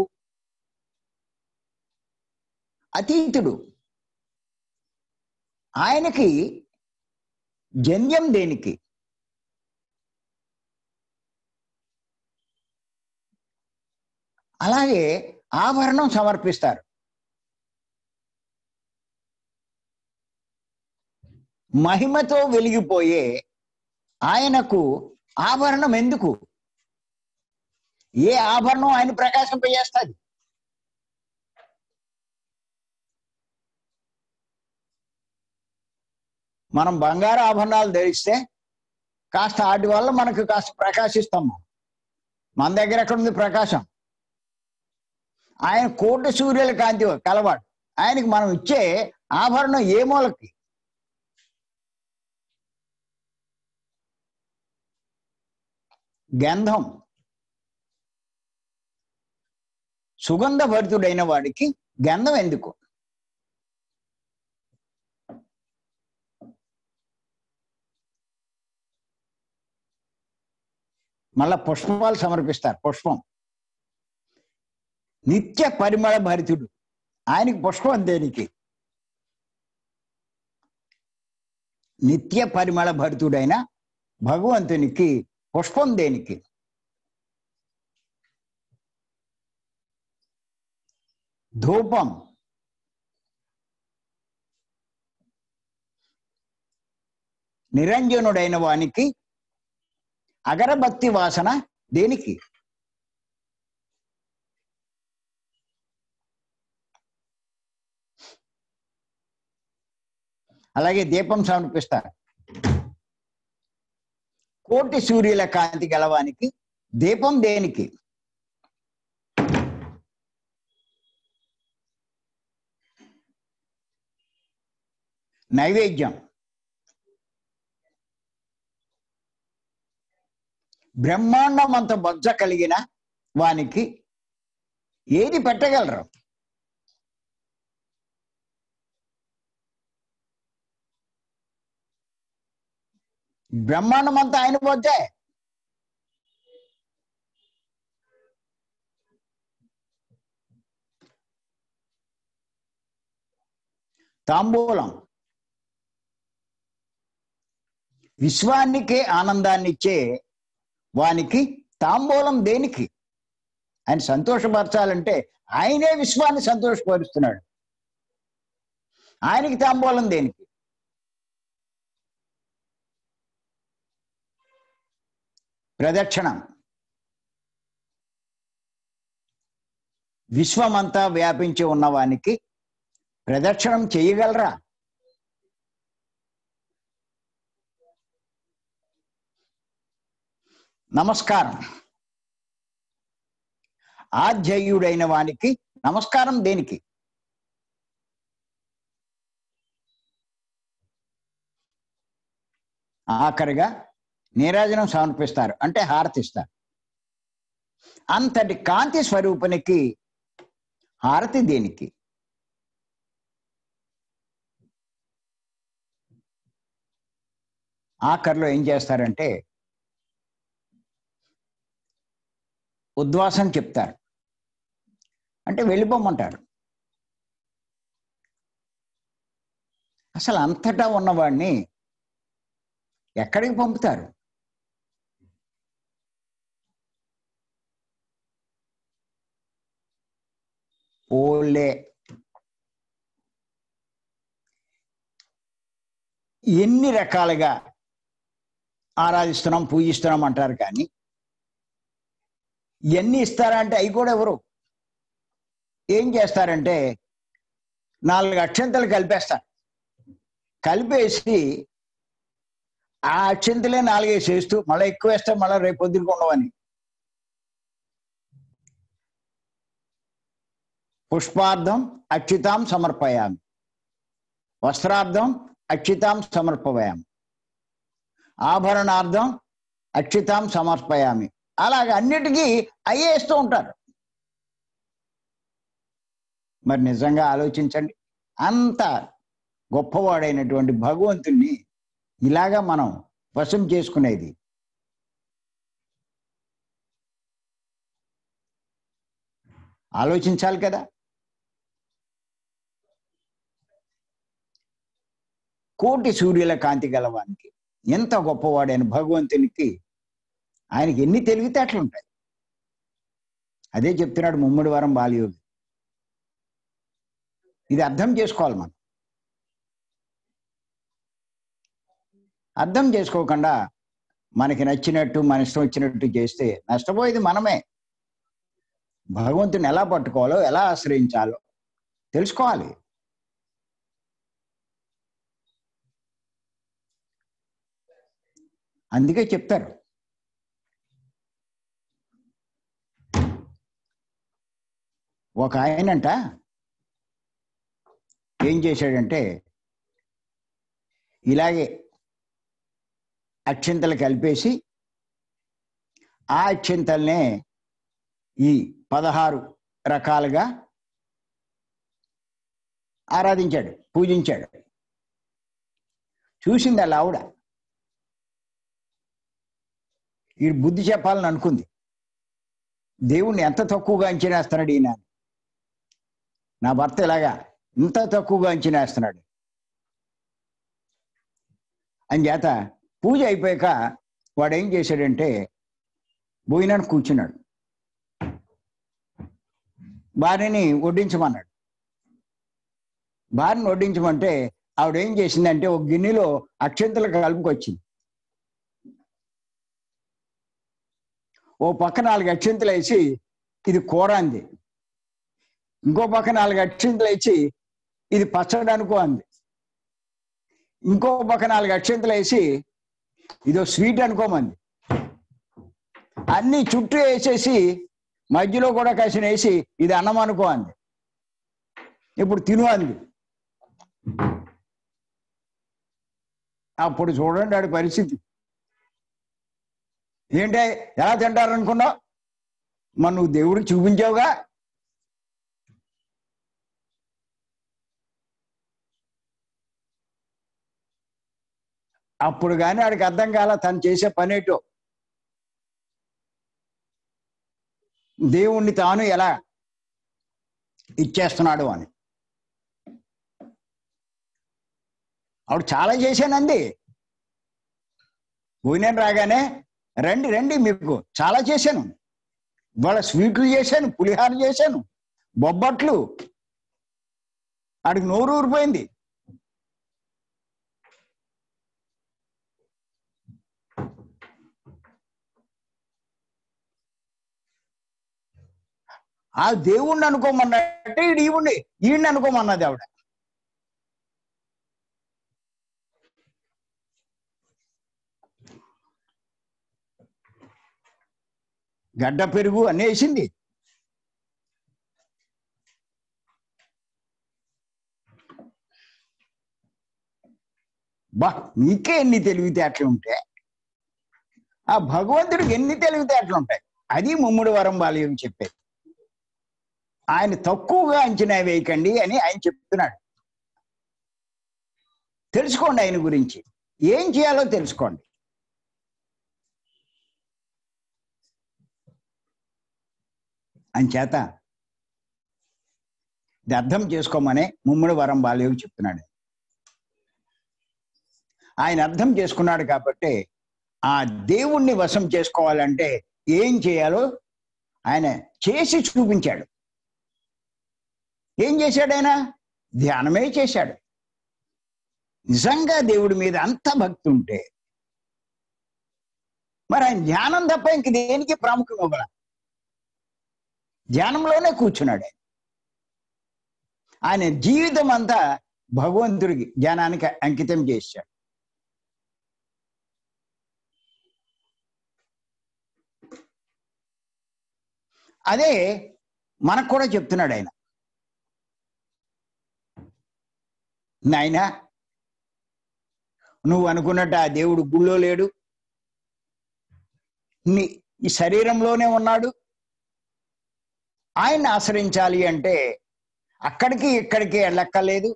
అతీతుడు ఆయనకి జన్యం దేనికి అలాగే ఆభరణం సమర్పిస్తారు మహిమతో వెలిగిపోయే ఆయనకు ఆభరణం ఎందుకు ఏ ఆభరణం ఆయన ప్రకాశింపజేస్తుంది మనం బంగారు ఆభరణాలు ధరిస్తే కాస్త వాటి వల్ల మనకు కాస్త ప్రకాశిస్తాము మన దగ్గర ఎక్కడ ఉంది ప్రకాశం ఆయన కోట సూర్యుల కాంతి కలవాడు ఆయనకి మనం ఇచ్చే ఆభరణం ఏ మూలకి గంధం సుగంధ భరితుడైన వాడికి గంధం ఎందుకు మళ్ళా పుష్పాలు సమర్పిస్తారు పుష్పం నిత్య పరిమళ భరితుడు ఆయనకి పుష్పం దేనికి నిత్య పరిమళ భరితుడైన భగవంతునికి పుష్పం దేనికి ధూపం నిరంజనుడైన వానికి అగరబత్తి వాసన దేనికి అలాగే దీపం సమర్పిస్తారు కోటి సూర్యుల కాంతి గలవానికి దీపం దేనికి నైవేద్యం బ్రహ్మాండం అంత బొజ్జ కలిగిన వానికి ఏది పెట్టగలరు బ్రహ్మాండం అంతా ఆయన పోతే తాంబూలం విశ్వానికే ఆనందాన్నిచ్చే వానికి తాంబూలం దేనికి ఆయన సంతోషపరచాలంటే ఆయనే విశ్వాన్ని సంతోషపరుస్తున్నాడు ఆయనకి తాంబూలం దేనికి ప్రదక్షిణం విశ్వమంతా వ్యాపించి ఉన్నవానికి ప్రదక్షిణం చేయగలరా నమస్కారం ఆధ్యేయుడైన వానికి నమస్కారం దేనికి ఆఖరిగా నీరాజనం సమర్పిస్తారు అంటే హారతిస్తారు అంతటి కాంతి స్వరూపునికి హారతి దేనికి ఆఖరిలో ఏం చేస్తారంటే ఉద్వాసం చెప్తారు అంటే వెళ్ళిపోమంటారు అసలు అంతటా ఉన్నవాడిని ఎక్కడికి పంపుతారు ఓలే ఎన్ని రకాలుగా ఆరాధిస్తున్నాం పూజిస్తున్నాం అంటారు కానీ ఇవన్నీ ఇస్తారా అంటే అవి కూడా ఎవరు ఏం చేస్తారంటే నాలుగు అక్షంతలు కలిపేస్తారు కలిపేసి ఆ అక్షంతలే నాలుగేసి వేస్తూ మళ్ళీ ఎక్కువ వేస్తే మళ్ళీ రేపు ఉండవని పుష్పార్థం అక్షితాం సమర్పయామి వస్త్రార్థం అక్షితాం సమర్పయామి ఆభరణార్థం అక్షితాం సమర్పయామి అలాగ అన్నిటికీ ఇస్తూ ఉంటారు మరి నిజంగా ఆలోచించండి అంత గొప్పవాడైనటువంటి భగవంతుణ్ణి ఇలాగా మనం వశం చేసుకునేది ఆలోచించాలి కదా కోటి సూర్యుల కాంతి గలవానికి ఎంత గొప్పవాడైన భగవంతునికి ఆయనకి ఎన్ని తెలివితేటలు ఉంటాయి అదే చెప్తున్నాడు ముమ్మడి వారం బాలయోగి ఇది అర్థం చేసుకోవాలి మనం అర్థం చేసుకోకుండా మనకి నచ్చినట్టు మన ఇష్టం వచ్చినట్టు చేస్తే నష్టపోయేది మనమే భగవంతుని ఎలా పట్టుకోవాలో ఎలా ఆశ్రయించాలో తెలుసుకోవాలి అందుకే చెప్తారు ఒక ఆయనంట ఏం చేశాడంటే ఇలాగే అక్షింతలు కలిపేసి ఆ అక్షింతల్నే ఈ పదహారు రకాలుగా ఆరాధించాడు పూజించాడు చూసింది అలా ఆవిడ ఈ బుద్ధి చెప్పాలని అనుకుంది దేవుణ్ణి ఎంత తక్కువగా అంచనేస్తున్నాడు ఈయన నా భర్త ఇలాగా ఇంత తక్కువగా అని చేత పూజ అయిపోయాక వాడు ఏం చేశాడంటే భోజనాన్ని కూర్చున్నాడు భార్యని వడ్డించమన్నాడు భార్యను వడ్డించమంటే ఆవిడ ఏం చేసిందంటే ఒక గిన్నెలో అక్షంతలు కలుపుకొచ్చింది ఓ పక్క నాలుగు అక్షంతలు వేసి ఇది కూర అంది ఇంకో పక్క నాలుగు అక్షింతలు వేసి ఇది పచ్చడి అనుకో అంది ఇంకో పక్క నాలుగు అక్షింతలు వేసి ఇదో స్వీట్ అనుకోమంది అన్ని చుట్టూ వేసేసి మధ్యలో కూడా కసిన వేసి ఇది అన్నం అనుకో అంది ఇప్పుడు తిను అంది అప్పుడు చూడండి ఆడి పరిస్థితి ఏంటే ఎలా తింటారనుకున్నావు మన నువ్వు దేవుడికి చూపించావుగా అప్పుడు కానీ ఆడికి అర్థం కాల తను చేసే పనేటో దేవుణ్ణి తాను ఎలా ఇచ్చేస్తున్నాడు అని ఆవిడ చాలా చేశానండి పోయిన రాగానే రండి రండి మీకు చాలా చేశాను ఇవాళ స్వీట్లు చేశాను పులిహార చేశాను బొబ్బట్లు ఆడికి నోరు ఊరిపోయింది ఆ దేవుణ్ణి అనుకోమన్నట్టే ఈడు ఈవుండి ఈయన్ని అనుకోమన్నది ఆవిడ గడ్డ పెరుగు అనేసింది బా నీకే ఎన్ని తెలివితేటలు ఉంటే ఆ భగవంతుడికి ఎన్ని తెలివితేటలు ఉంటాయి అది ముమ్ముడు వరం బాల్యం చెప్పేది ఆయన తక్కువగా అంచనా వేయకండి అని ఆయన చెప్తున్నాడు తెలుసుకోండి ఆయన గురించి ఏం చేయాలో తెలుసుకోండి అంచేత ఇది అర్థం చేసుకోమనే ముమ్మడి వరం బాలేవు చెప్తున్నాడు ఆయన అర్థం చేసుకున్నాడు కాబట్టి ఆ దేవుణ్ణి వశం చేసుకోవాలంటే ఏం చేయాలో ఆయన చేసి చూపించాడు ఏం చేశాడు ఆయన ధ్యానమే చేశాడు నిజంగా దేవుడి మీద అంత భక్తి ఉంటే మరి ఆయన ధ్యానం తప్ప ఇంక దేనికి ప్రాముఖ్యం ఇవ్వాల ధ్యానంలోనే కూర్చున్నాడు ఆయన ఆయన జీవితం అంతా భగవంతుడికి ధ్యానానికి అంకితం చేశాడు అదే మనకు కూడా చెప్తున్నాడు ఆయన నాయనా నువ్వు అనుకున్నట్టు ఆ దేవుడు గుళ్ళో లేడు నీ ఈ శరీరంలోనే ఉన్నాడు ఆయన్ని ఆశ్రయించాలి అంటే అక్కడికి ఇక్కడికి వెళ్ళక్కర్లేదు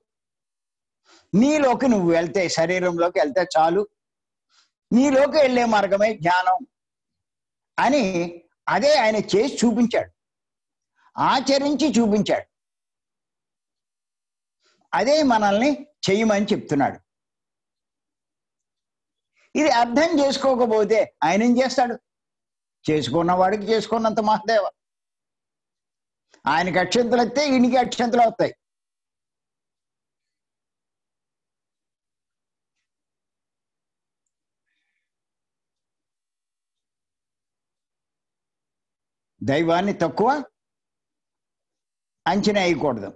నీలోకి నువ్వు వెళ్తే శరీరంలోకి వెళ్తే చాలు నీలోకి వెళ్ళే మార్గమే జ్ఞానం అని అదే ఆయన చేసి చూపించాడు ఆచరించి చూపించాడు అదే మనల్ని చేయమని చెప్తున్నాడు ఇది అర్థం చేసుకోకపోతే ఆయన ఏం చేస్తాడు చేసుకున్న వాడికి చేసుకున్నంత మహాదేవ ఆయనకి అక్షంతలు వస్తే ఈయనకి అక్షంతలు వస్తాయి దైవాన్ని తక్కువ అంచనా వేయకూడదు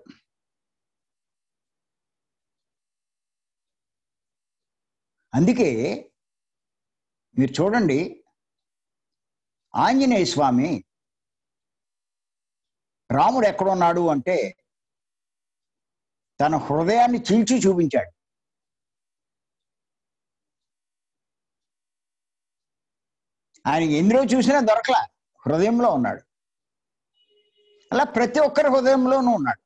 అందుకే మీరు చూడండి ఆంజనేయ స్వామి రాముడు ఎక్కడున్నాడు అంటే తన హృదయాన్ని చీల్చి చూపించాడు ఆయన ఎందులో చూసినా దొరకల హృదయంలో ఉన్నాడు అలా ప్రతి ఒక్కరి హృదయంలోనూ ఉన్నాడు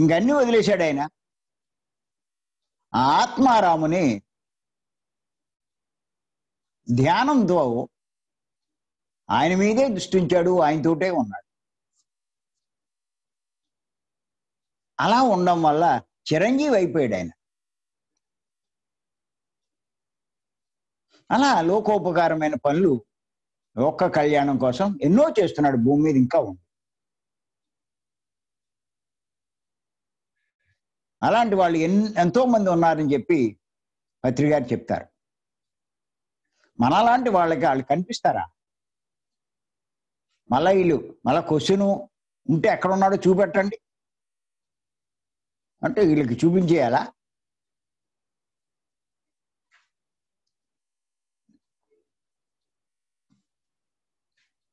ఇంకన్నీ వదిలేశాడు ఆయన ఆత్మారాముని ధ్యానం తో ఆయన మీదే దృష్టించాడు ఆయనతోటే ఉన్నాడు అలా ఉండడం వల్ల చిరంజీవి అయిపోయాడు ఆయన అలా లోకోపకారమైన పనులు ఒక్క కళ్యాణం కోసం ఎన్నో చేస్తున్నాడు భూమి మీద ఇంకా ఉంది అలాంటి వాళ్ళు ఎన్ ఎంతో మంది ఉన్నారని చెప్పి పత్రికారు చెప్తారు మనలాంటి వాళ్ళకి వాళ్ళు కనిపిస్తారా మలయిలు మల కొసును క్వశ్చను ఉంటే ఎక్కడ ఉన్నాడో చూపెట్టండి అంటే వీళ్ళకి చూపించేయాలా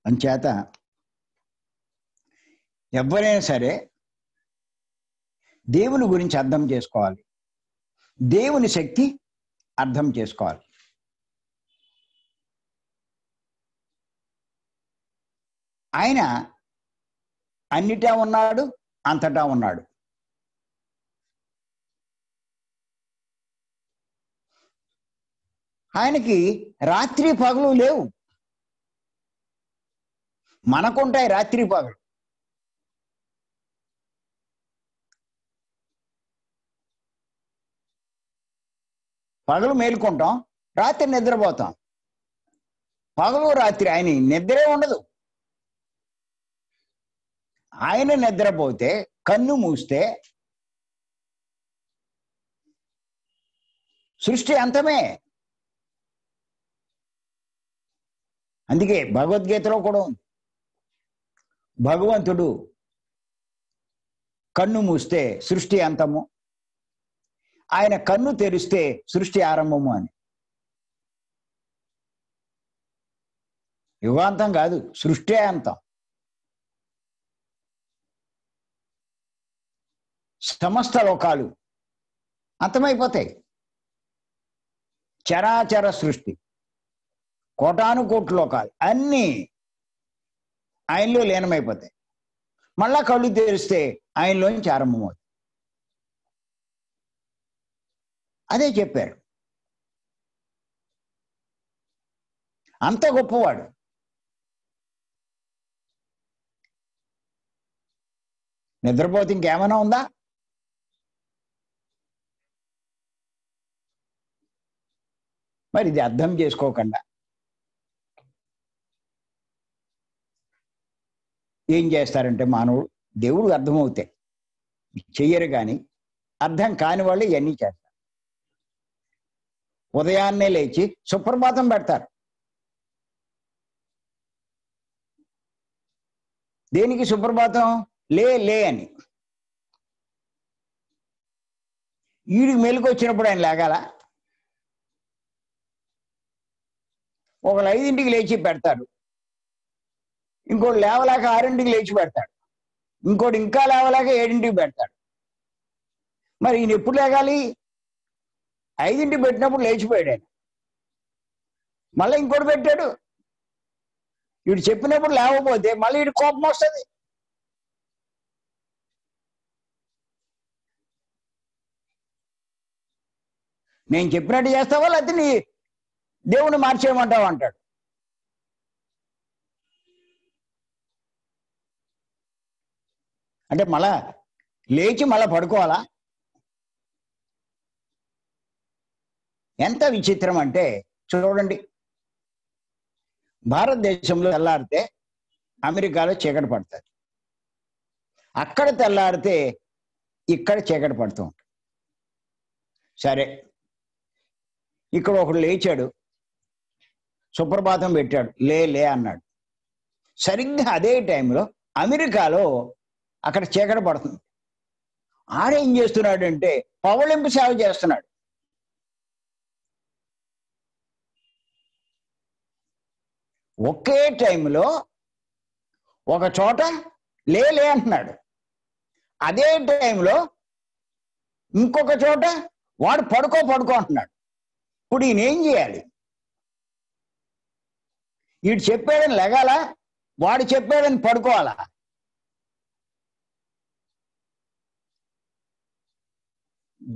అంచేత ఎవరైనా సరే దేవుని గురించి అర్థం చేసుకోవాలి దేవుని శక్తి అర్థం చేసుకోవాలి ఆయన అన్నిటా ఉన్నాడు అంతటా ఉన్నాడు ఆయనకి రాత్రి పగలు లేవు మనకుంటాయి రాత్రి పగలు పగలు మేలుకుంటాం రాత్రి నిద్రపోతాం పగలు రాత్రి ఆయన నిద్రే ఉండదు ఆయన నిద్రపోతే కన్ను మూస్తే సృష్టి అంతమే అందుకే భగవద్గీతలో కూడా ఉంది భగవంతుడు కన్ను మూస్తే సృష్టి అంతము ఆయన కన్ను తెరిస్తే సృష్టి ఆరంభము అని యుగాంతం కాదు సృష్టి అంతం సమస్త లోకాలు అంతమైపోతాయి చరాచర సృష్టి కోటానుకోటి లోకాలు అన్నీ ఆయనలో లీనమైపోతాయి మళ్ళా కళ్ళు తెరిస్తే ఆయనలోంచి ఆరంభమవుతాయి అదే చెప్పాడు అంత గొప్పవాడు నిద్రపోతే ఇంకేమైనా ఉందా మరి ఇది అర్థం చేసుకోకుండా ఏం చేస్తారంటే మానవుడు దేవుడు అర్థమవుతాయి చెయ్యరు కానీ అర్థం కాని వాళ్ళు ఇవన్నీ చేస్తారు ఉదయాన్నే లేచి సుప్రభాతం పెడతారు దేనికి సుప్రభాతం లే లే అని వీడికి మెలకు వచ్చినప్పుడు ఆయన లేగాల ఒకళ్ళు ఐదింటికి లేచి పెడతాడు ఇంకోటి లేవలేక ఆరింటికి లేచి పెడతాడు ఇంకోటి ఇంకా లేవలేక ఏడింటికి పెడతాడు మరి ఈయన ఎప్పుడు లేగాలి ఐదింటి పెట్టినప్పుడు లేచిపోయాడు ఆయన మళ్ళీ ఇంకోటి పెట్టాడు వీడు చెప్పినప్పుడు లేకపోతే మళ్ళీ వీడి కోపం వస్తుంది నేను చెప్పినట్టు చేస్తావా లేకపోతే నీ దేవుని మార్చేయమంటావు అంటాడు అంటే మళ్ళా లేచి మళ్ళా పడుకోవాలా ఎంత విచిత్రం అంటే చూడండి భారతదేశంలో తెల్లారితే అమెరికాలో చీకటి పడుతుంది అక్కడ తెల్లారితే ఇక్కడ చీకటి పడుతూ ఉంటుంది సరే ఇక్కడ ఒకడు లేచాడు సుప్రభాతం పెట్టాడు లే లే అన్నాడు సరిగ్గా అదే టైంలో అమెరికాలో అక్కడ చీకటి పడుతుంది ఆడేం చేస్తున్నాడంటే పవలింపు సేవ చేస్తున్నాడు ఒకే టైంలో ఒక చోట లేలే అంటున్నాడు అదే టైంలో ఇంకొక చోట వాడు పడుకో పడుకో అంటున్నాడు ఇప్పుడు ఈయన ఏం చేయాలి వీడు చెప్పాడని లెగాల వాడు చెప్పాడని పడుకోవాలా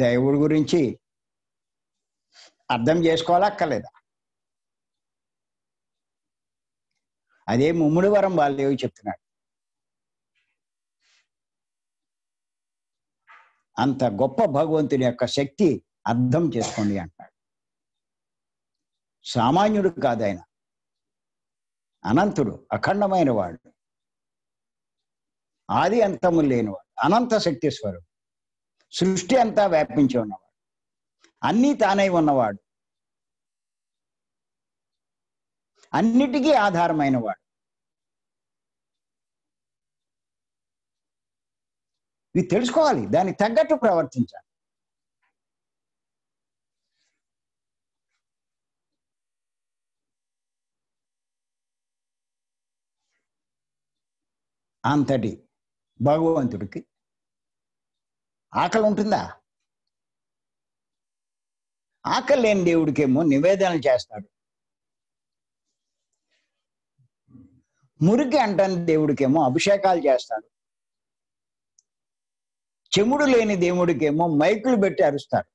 దేవుడి గురించి అర్థం చేసుకోవాలక్కర్లేదా అదే వరం బాలదేవి చెప్తున్నాడు అంత గొప్ప భగవంతుని యొక్క శక్తి అర్థం చేసుకోండి అంటాడు సామాన్యుడు కాదు ఆయన అనంతుడు అఖండమైన వాడు ఆది అంతము లేనివాడు అనంత శక్తి స్వరుడు సృష్టి అంతా వ్యాపించి ఉన్నవాడు అన్నీ తానై ఉన్నవాడు అన్నిటికీ ఆధారమైన వాడు ఇది తెలుసుకోవాలి దాన్ని తగ్గట్టు ప్రవర్తించాలి అంతటి భగవంతుడికి ఆకలి ఉంటుందా ఆకలి లేని దేవుడికేమో నివేదన చేస్తాడు మురికి అంటని దేవుడికేమో అభిషేకాలు చేస్తాడు చెముడు లేని దేవుడికేమో మైకులు పెట్టి అరుస్తాడు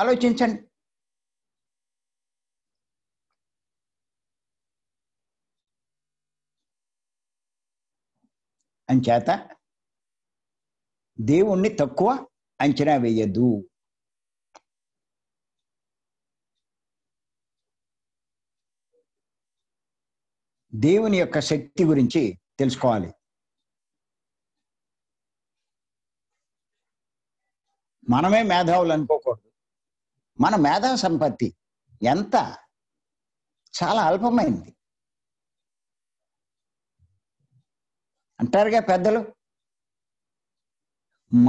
ఆలోచించండి అంచేత దేవుణ్ణి తక్కువ అంచనా వేయదు దేవుని యొక్క శక్తి గురించి తెలుసుకోవాలి మనమే మేధావులు అనుకోకూడదు మన మేధా సంపత్తి ఎంత చాలా అల్పమైంది అంటారుగా పెద్దలు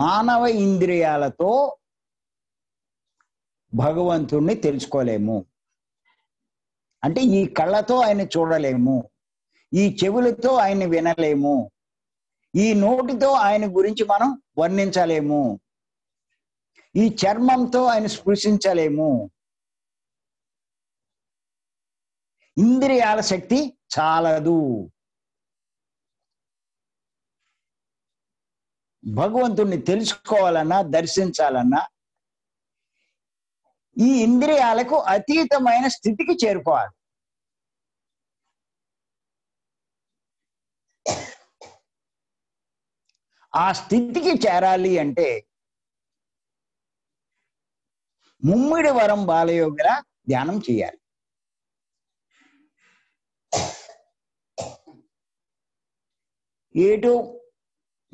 మానవ ఇంద్రియాలతో భగవంతుణ్ణి తెలుసుకోలేము అంటే ఈ కళ్ళతో ఆయన చూడలేము ఈ చెవులతో ఆయన్ని వినలేము ఈ నోటితో ఆయన గురించి మనం వర్ణించలేము ఈ చర్మంతో ఆయన స్పృశించలేము ఇంద్రియాల శక్తి చాలదు భగవంతుణ్ణి తెలుసుకోవాలన్నా దర్శించాలన్నా ఈ ఇంద్రియాలకు అతీతమైన స్థితికి చేరుకోవాలి ఆ స్థితికి చేరాలి అంటే ముమ్మిడి వరం బాలయోగిల ధ్యానం చేయాలి ఏటు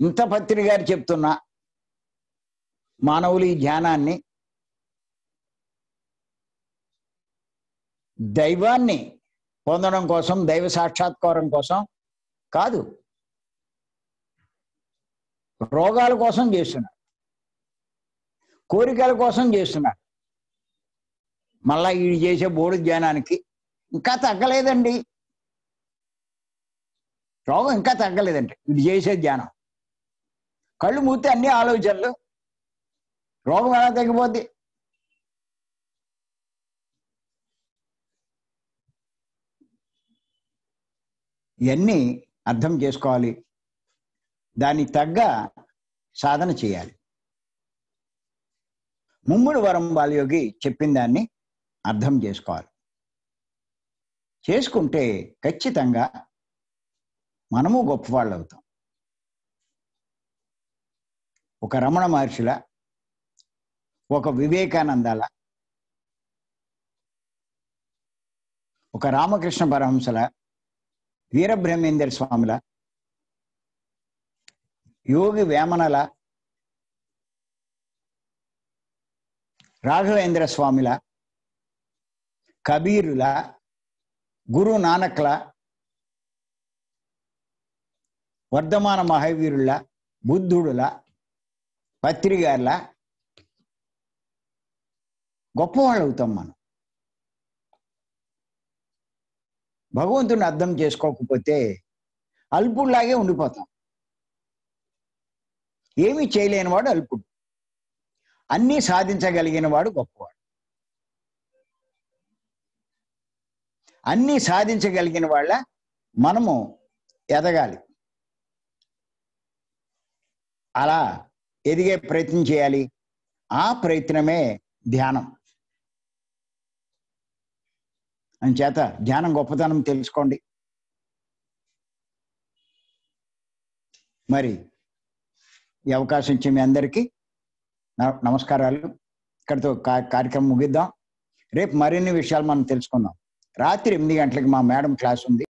మితపత్రి గారు చెప్తున్న మానవులు ఈ ధ్యానాన్ని దైవాన్ని పొందడం కోసం దైవ సాక్షాత్కారం కోసం కాదు రోగాల కోసం చేస్తున్నారు కోరికల కోసం చేస్తున్నారు మళ్ళా ఈ చేసే బోడు ధ్యానానికి ఇంకా తగ్గలేదండి రోగం ఇంకా తగ్గలేదండి ఇది చేసే ధ్యానం కళ్ళు మూతే అన్ని ఆలోచనలు రోగం ఎలా తగ్గిపోద్ది ఇవన్నీ అర్థం చేసుకోవాలి దాన్ని తగ్గ సాధన చేయాలి ముమ్ముడు వరం బాలయోగి చెప్పిన దాన్ని అర్థం చేసుకోవాలి చేసుకుంటే ఖచ్చితంగా మనము గొప్పవాళ్ళు అవుతాం ఒక రమణ మహర్షుల ఒక వివేకానందాల ఒక రామకృష్ణ పరహంసల వీరబ్రహ్మేందర్ స్వాముల యోగి వేమనల రాఘవేంద్ర స్వామిల కబీరుల గురు నానక్ల వర్ధమాన మహావీరుల బుద్ధుడుల పత్రికారుల గొప్పవాళ్ళు అవుతాం మనం భగవంతుని అర్థం చేసుకోకపోతే అల్పుల్లాగే ఉండిపోతాం ఏమీ వాడు అల్పుడు అన్నీ సాధించగలిగిన వాడు గొప్పవాడు అన్నీ సాధించగలిగిన వాళ్ళ మనము ఎదగాలి అలా ఎదిగే ప్రయత్నం చేయాలి ఆ ప్రయత్నమే ధ్యానం చేత ధ్యానం గొప్పతనం తెలుసుకోండి మరి ఈ అవకాశం ఇచ్చి మీ అందరికీ నమస్కారాలు ఇక్కడితో కార్యక్రమం ముగిద్దాం రేపు మరిన్ని విషయాలు మనం తెలుసుకుందాం రాత్రి ఎనిమిది గంటలకు మా మేడం క్లాస్ ఉంది